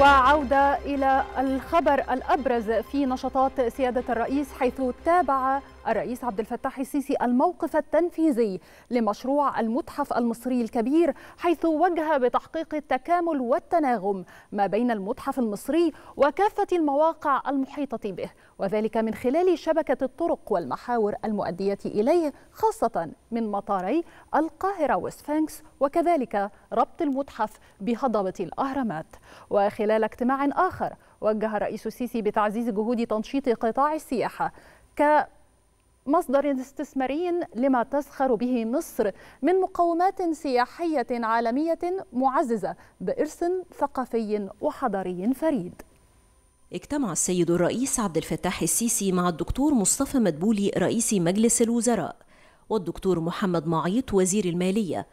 وعودة إلى الخبر الأبرز في نشاطات سيادة الرئيس حيث تابع الرئيس عبد الفتاح السيسي الموقف التنفيذي لمشروع المتحف المصري الكبير حيث وجه بتحقيق التكامل والتناغم ما بين المتحف المصري وكافة المواقع المحيطة به وذلك من خلال شبكة الطرق والمحاور المؤدية إليه خاصة من مطاري القاهرة وسفنكس وكذلك ربط المتحف بهضبة الأهرامات وخلال اجتماع آخر وجه الرئيس السيسي بتعزيز جهود تنشيط قطاع السياحة ك مصدر استثماري لما تسخر به مصر من مقومات سياحية عالمية معززة بإرث ثقافي وحضاري فريد اجتمع السيد الرئيس عبد الفتاح السيسي مع الدكتور مصطفى مدبولي رئيس مجلس الوزراء والدكتور محمد معيط وزير المالية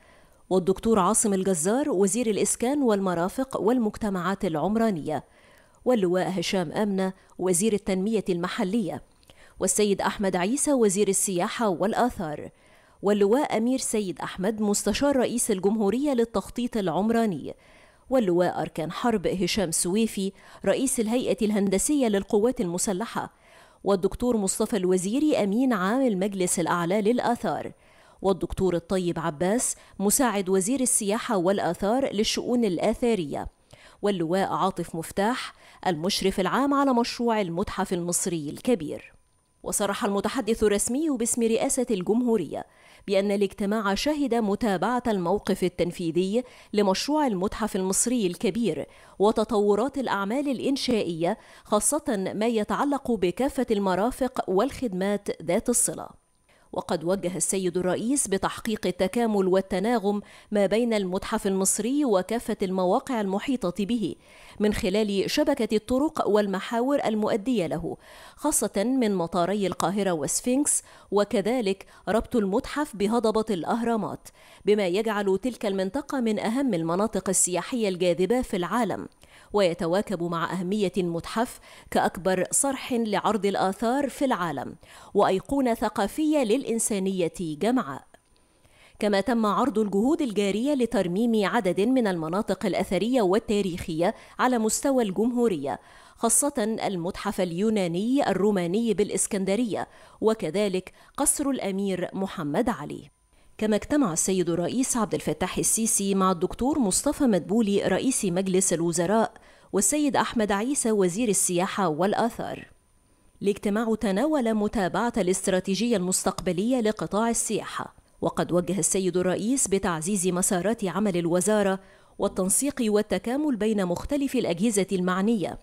والدكتور عاصم الجزار وزير الإسكان والمرافق والمجتمعات العمرانية واللواء هشام أمنة وزير التنمية المحلية والسيد أحمد عيسى وزير السياحة والآثار واللواء أمير سيد أحمد مستشار رئيس الجمهورية للتخطيط العمراني واللواء أركان حرب هشام سويفي رئيس الهيئة الهندسية للقوات المسلحة والدكتور مصطفى الوزيري أمين عام المجلس الأعلى للآثار والدكتور الطيب عباس مساعد وزير السياحة والآثار للشؤون الآثارية واللواء عاطف مفتاح المشرف العام على مشروع المتحف المصري الكبير وصرح المتحدث الرسمي باسم رئاسة الجمهورية بأن الاجتماع شهد متابعة الموقف التنفيذي لمشروع المتحف المصري الكبير وتطورات الأعمال الإنشائية خاصة ما يتعلق بكافة المرافق والخدمات ذات الصلة وقد وجه السيد الرئيس بتحقيق التكامل والتناغم ما بين المتحف المصري وكافة المواقع المحيطة به من خلال شبكة الطرق والمحاور المؤدية له خاصة من مطاري القاهرة وسفنكس وكذلك ربط المتحف بهضبة الأهرامات بما يجعل تلك المنطقة من أهم المناطق السياحية الجاذبة في العالم ويتواكب مع أهمية المتحف كأكبر صرح لعرض الآثار في العالم وأيقونة ثقافية للإنسانية جمعاء كما تم عرض الجهود الجارية لترميم عدد من المناطق الأثرية والتاريخية على مستوى الجمهورية خاصة المتحف اليوناني الروماني بالإسكندرية وكذلك قصر الأمير محمد علي كما اجتمع السيد الرئيس عبد الفتاح السيسي مع الدكتور مصطفى مدبولي رئيس مجلس الوزراء والسيد أحمد عيسى وزير السياحة والآثار. الاجتماع تناول متابعة الاستراتيجية المستقبلية لقطاع السياحة، وقد وجه السيد الرئيس بتعزيز مسارات عمل الوزارة والتنسيق والتكامل بين مختلف الأجهزة المعنية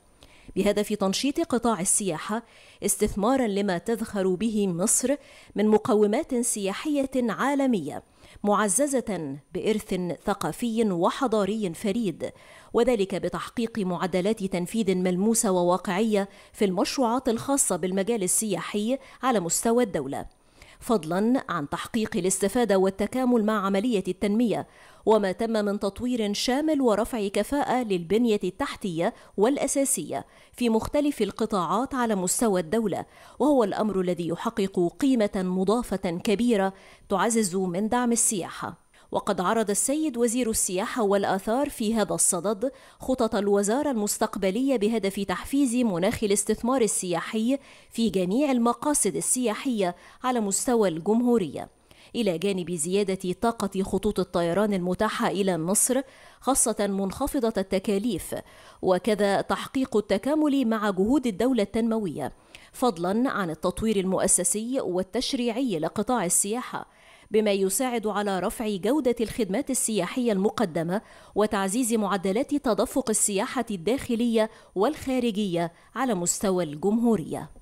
بهدف تنشيط قطاع السياحة استثمارا لما تذخر به مصر من مقومات سياحية عالمية معززة بإرث ثقافي وحضاري فريد وذلك بتحقيق معدلات تنفيذ ملموسة وواقعية في المشروعات الخاصة بالمجال السياحي على مستوى الدولة فضلا عن تحقيق الاستفادة والتكامل مع عملية التنمية وما تم من تطوير شامل ورفع كفاءة للبنية التحتية والأساسية في مختلف القطاعات على مستوى الدولة وهو الأمر الذي يحقق قيمة مضافة كبيرة تعزز من دعم السياحة وقد عرض السيد وزير السياحة والآثار في هذا الصدد خطط الوزارة المستقبلية بهدف تحفيز مناخ الاستثمار السياحي في جميع المقاصد السياحية على مستوى الجمهورية. إلى جانب زيادة طاقة خطوط الطيران المتاحة إلى مصر خاصة منخفضة التكاليف وكذا تحقيق التكامل مع جهود الدولة التنموية فضلا عن التطوير المؤسسي والتشريعي لقطاع السياحة بما يساعد على رفع جودة الخدمات السياحية المقدمة وتعزيز معدلات تدفق السياحة الداخلية والخارجية على مستوى الجمهورية